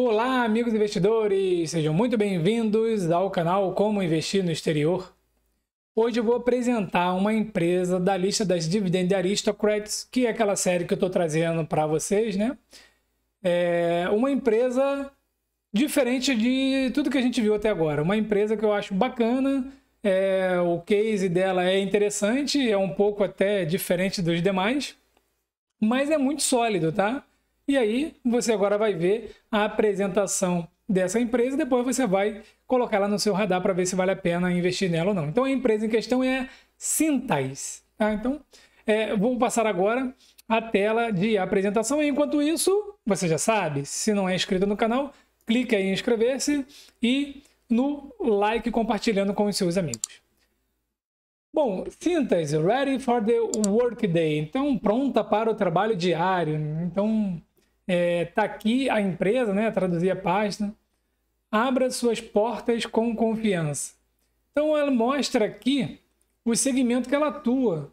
Olá, amigos investidores! Sejam muito bem-vindos ao canal Como Investir no Exterior. Hoje eu vou apresentar uma empresa da lista das Dividend Aristocrats, que é aquela série que eu estou trazendo para vocês, né? É uma empresa diferente de tudo que a gente viu até agora. Uma empresa que eu acho bacana, é, o case dela é interessante, é um pouco até diferente dos demais, mas é muito sólido, tá? E aí você agora vai ver a apresentação dessa empresa e depois você vai colocar ela no seu radar para ver se vale a pena investir nela ou não. Então a empresa em questão é Sintais. Tá? Então é, vou passar agora a tela de apresentação. E enquanto isso, você já sabe, se não é inscrito no canal, clique aí em inscrever-se e no like compartilhando com os seus amigos. Bom, Sintas, ready for the workday. Então, pronta para o trabalho diário. Então, Está é, aqui a empresa, né? Traduzir a página. Abra suas portas com confiança. Então ela mostra aqui o segmento que ela atua,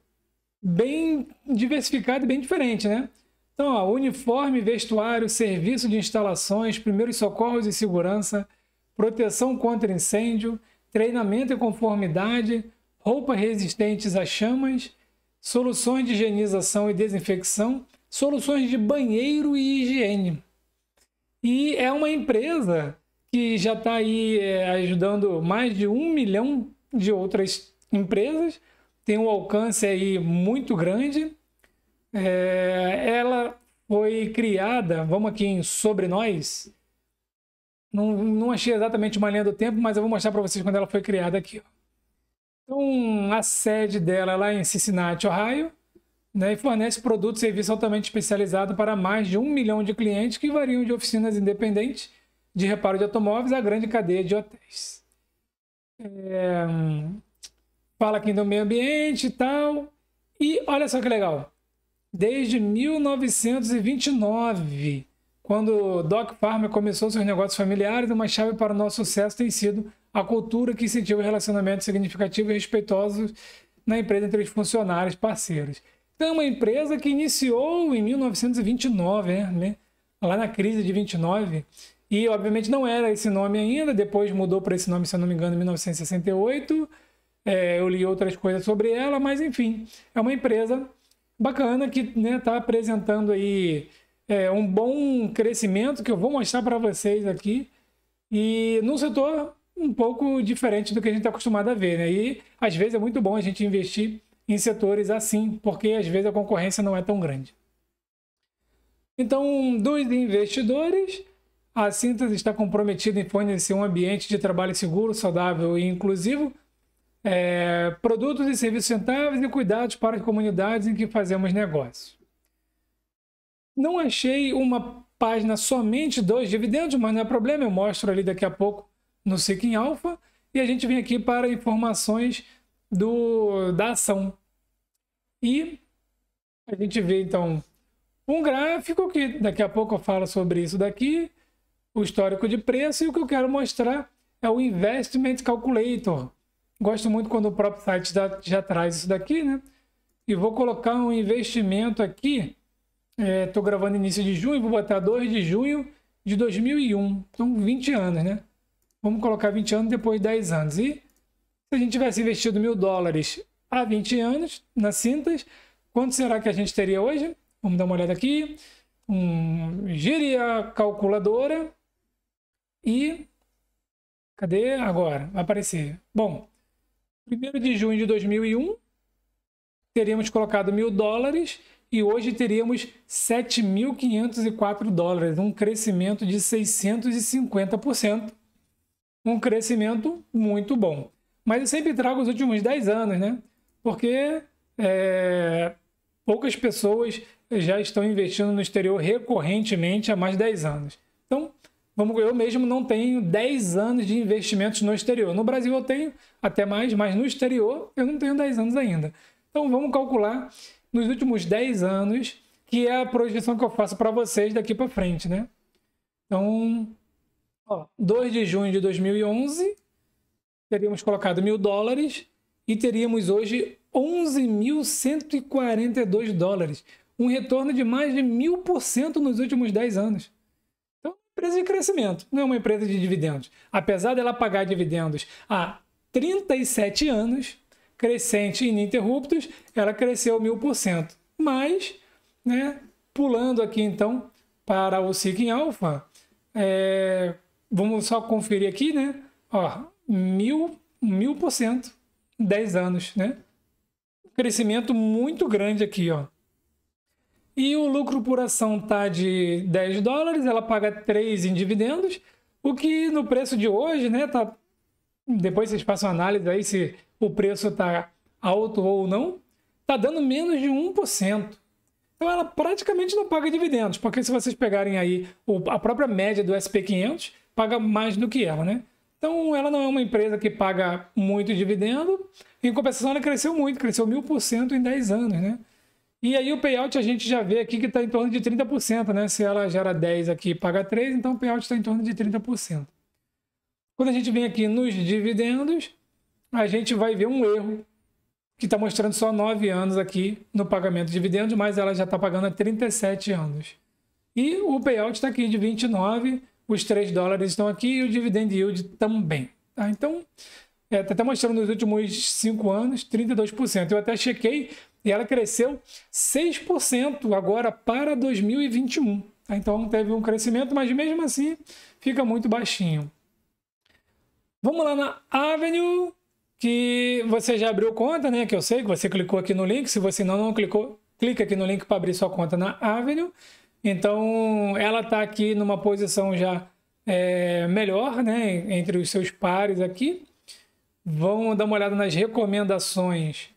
bem diversificado e bem diferente, né? Então, ó, uniforme, vestuário, serviço de instalações, primeiros socorros e segurança, proteção contra incêndio, treinamento e conformidade, roupas resistentes a chamas, soluções de higienização e desinfecção soluções de banheiro e higiene. E é uma empresa que já está aí é, ajudando mais de um milhão de outras empresas, tem um alcance aí muito grande. É, ela foi criada, vamos aqui em Sobre Nós. Não, não achei exatamente uma linha do tempo, mas eu vou mostrar para vocês quando ela foi criada aqui. Então, a sede dela é lá em Cincinnati, Ohio né, e fornece produto e serviço altamente especializado para mais de um milhão de clientes que variam de oficinas independentes de reparo de automóveis à grande cadeia de hotéis. É... Fala aqui do meio ambiente e tal. E olha só que legal. Desde 1929, quando Doc Farmer começou seus negócios familiares, uma chave para o nosso sucesso tem sido a cultura que incentiva relacionamentos significativos e respeitosos na empresa entre os funcionários parceiros. Então, é uma empresa que iniciou em 1929, né, né? lá na crise de 29. E, obviamente, não era esse nome ainda, depois mudou para esse nome, se eu não me engano, em 1968. É, eu li outras coisas sobre ela, mas, enfim, é uma empresa bacana que está né, tá apresentando aí é, um bom crescimento, que eu vou mostrar para vocês aqui. E num setor um pouco diferente do que a gente está acostumado a ver. Né? E, às vezes, é muito bom a gente investir em setores assim, porque às vezes a concorrência não é tão grande. Então, dos investidores, a síntese está comprometida em fornecer um ambiente de trabalho seguro, saudável e inclusivo, é, produtos e serviços sustentáveis e cuidados para as comunidades em que fazemos negócios. Não achei uma página somente dos dividendos, mas não é problema, eu mostro ali daqui a pouco no Seeking Alpha. E a gente vem aqui para informações do, da ação. E a gente vê então um gráfico que daqui a pouco eu falo sobre isso daqui, o histórico de preço e o que eu quero mostrar é o Investment Calculator. Gosto muito quando o próprio site já, já traz isso daqui, né? E vou colocar um investimento aqui. Estou é, gravando início de junho, vou botar 2 de junho de 2001. Então, 20 anos, né? Vamos colocar 20 anos depois de 10 anos. E se a gente tivesse investido mil dólares há 20 anos nas cintas, quanto será que a gente teria hoje? Vamos dar uma olhada aqui. Um, gire a calculadora e. Cadê? Agora, vai aparecer. Bom, 1 de junho de 2001, teríamos colocado mil dólares e hoje teríamos 7.504 dólares, um crescimento de 650%. Um crescimento muito bom. Mas eu sempre trago os últimos 10 anos, né? Porque é, poucas pessoas já estão investindo no exterior recorrentemente há mais de 10 anos. Então, vamos, eu mesmo não tenho 10 anos de investimentos no exterior. No Brasil eu tenho até mais, mas no exterior eu não tenho 10 anos ainda. Então, vamos calcular nos últimos 10 anos, que é a projeção que eu faço para vocês daqui para frente, né? Então, ó, 2 de junho de 2011 teríamos colocado mil dólares e teríamos hoje 11.142 dólares, um retorno de mais de mil por cento nos últimos 10 anos. Então, é empresa de crescimento, não é uma empresa de dividendos. Apesar dela pagar dividendos há 37 anos, crescente e ininterruptos, ela cresceu mil por cento. Mas, né, pulando aqui então para o SIC alpha é... vamos só conferir aqui, né? Ó, mil, mil por cento em 10 anos, né? Crescimento muito grande aqui, ó. E o lucro por ação tá de 10 dólares, ela paga 3 em dividendos, o que no preço de hoje, né, tá depois vocês passam análise aí se o preço tá alto ou não, tá dando menos de 1%. Então ela praticamente não paga dividendos, porque se vocês pegarem aí a própria média do SP500, paga mais do que ela, né? Então, ela não é uma empresa que paga muito dividendo. Em compensação, ela cresceu muito, cresceu mil por cento em 10 anos, né? E aí o payout a gente já vê aqui que está em torno de 30%, né? Se ela gera 10 aqui e paga 3, então o payout está em torno de 30%. Quando a gente vem aqui nos dividendos, a gente vai ver um erro que está mostrando só 9 anos aqui no pagamento de dividendos, mas ela já está pagando há 37 anos. E o payout está aqui de 29% os 3 dólares estão aqui e o dividend yield também. Tá? Então, está é, tá até mostrando nos últimos 5 anos 32%. Eu até chequei e ela cresceu 6% agora para 2021. Tá? Então teve um crescimento, mas mesmo assim fica muito baixinho. Vamos lá na Avenue, que você já abriu conta, né? Que eu sei que você clicou aqui no link. Se você não, não clicou, clica aqui no link para abrir sua conta na Avenue. Então ela está aqui numa posição já é, melhor, né, entre os seus pares aqui. Vão dar uma olhada nas recomendações.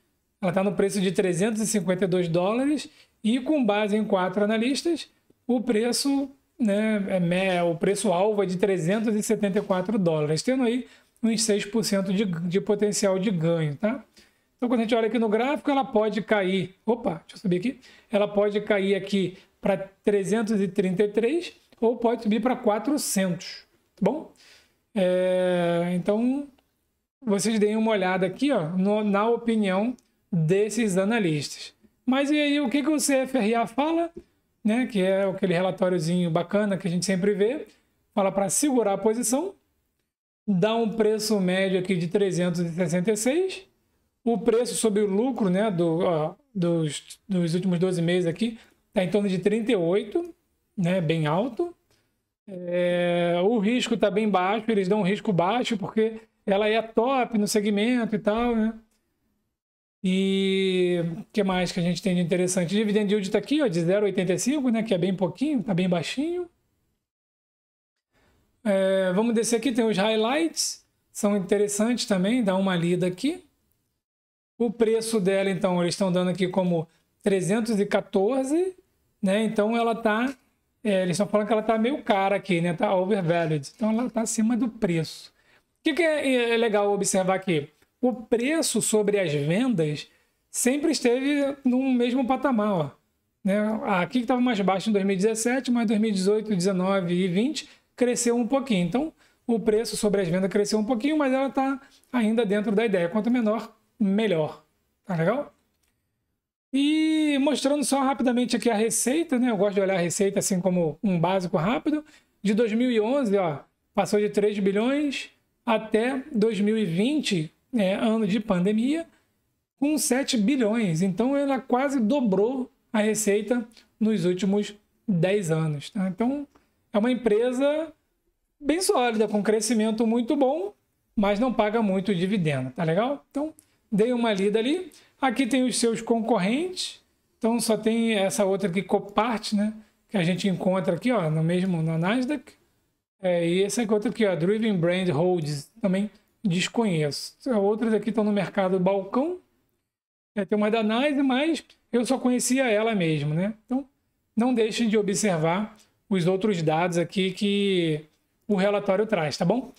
Ela está no preço de 352 dólares e com base em quatro analistas, o preço, né, é, é o preço alvo é de 374 dólares, tendo aí uns 6% de, de potencial de ganho, tá? Então, quando a gente olha aqui no gráfico, ela pode cair. Opa, deixa eu subir aqui. Ela pode cair aqui para 333 ou pode subir para 400, tá bom? É, então, vocês deem uma olhada aqui ó, no, na opinião desses analistas. Mas e aí, o que, que o CFRA fala? Né, que é aquele relatóriozinho bacana que a gente sempre vê. Fala para segurar a posição, dá um preço médio aqui de 366. O preço sobre o lucro né, do, ó, dos, dos últimos 12 meses aqui está em torno de 38, né, bem alto. É, o risco está bem baixo, eles dão um risco baixo porque ela é top no segmento e tal, né? E o que mais que a gente tem de interessante? dividend yield está aqui, ó, de 0,85, né, que é bem pouquinho, está bem baixinho. É, vamos descer aqui, tem os highlights, são interessantes também, dá uma lida aqui. O preço dela, então, eles estão dando aqui como 314, né? Então ela tá. É, eles estão falando que ela tá meio cara aqui, né? Tá overvalued. Então ela tá acima do preço. O que, que é, é, é legal observar aqui? O preço sobre as vendas sempre esteve no mesmo patamar, ó. Né? Aqui que estava mais baixo em 2017, mas 2018, 19 e 20 cresceu um pouquinho. Então, o preço sobre as vendas cresceu um pouquinho, mas ela está ainda dentro da ideia. Quanto menor, melhor. Tá legal? E mostrando só rapidamente aqui a receita, né? Eu gosto de olhar a receita assim como um básico rápido. De 2011, ó, passou de 3 bilhões até 2020, né, ano de pandemia, com 7 bilhões. Então ela quase dobrou a receita nos últimos 10 anos. Tá? Então é uma empresa bem sólida, com crescimento muito bom, mas não paga muito dividendo, tá legal? Então dei uma lida ali. Aqui tem os seus concorrentes, então só tem essa outra aqui, Copart, né? Que a gente encontra aqui, ó, no mesmo, na Nasdaq. É, e essa outra aqui, ó, Driven Brand Holds, também desconheço. Outras aqui estão no mercado balcão. É, tem uma da Nasdaq, mas eu só conhecia ela mesmo, né? Então, não deixem de observar os outros dados aqui que o relatório traz, tá bom?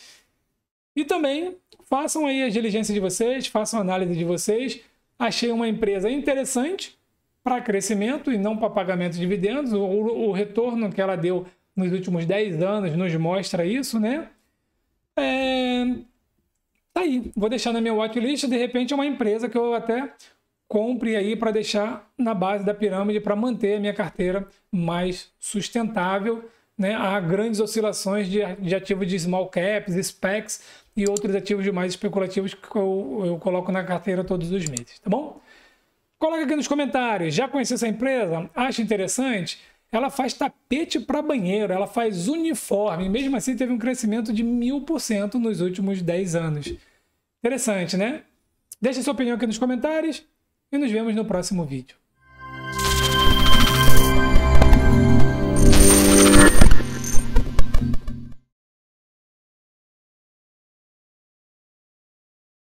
E também façam aí a diligência de vocês, façam a análise de vocês achei uma empresa interessante para crescimento e não para pagamento de dividendos. O, o, retorno que ela deu nos últimos 10 anos nos mostra isso, né? É... Tá aí, vou deixar na minha watchlist. De repente, é uma empresa que eu até compre aí para deixar na base da pirâmide para manter a minha carteira mais sustentável. Né? Há grandes oscilações de, de ativos de small caps, specs, e outros ativos mais especulativos que eu, eu coloco na carteira todos os meses, tá bom? Coloca aqui nos comentários, já conhece essa empresa? Acha interessante? Ela faz tapete para banheiro, ela faz uniforme, mesmo assim teve um crescimento de mil por cento nos últimos 10 anos. Interessante, né? Deixe sua opinião aqui nos comentários e nos vemos no próximo vídeo.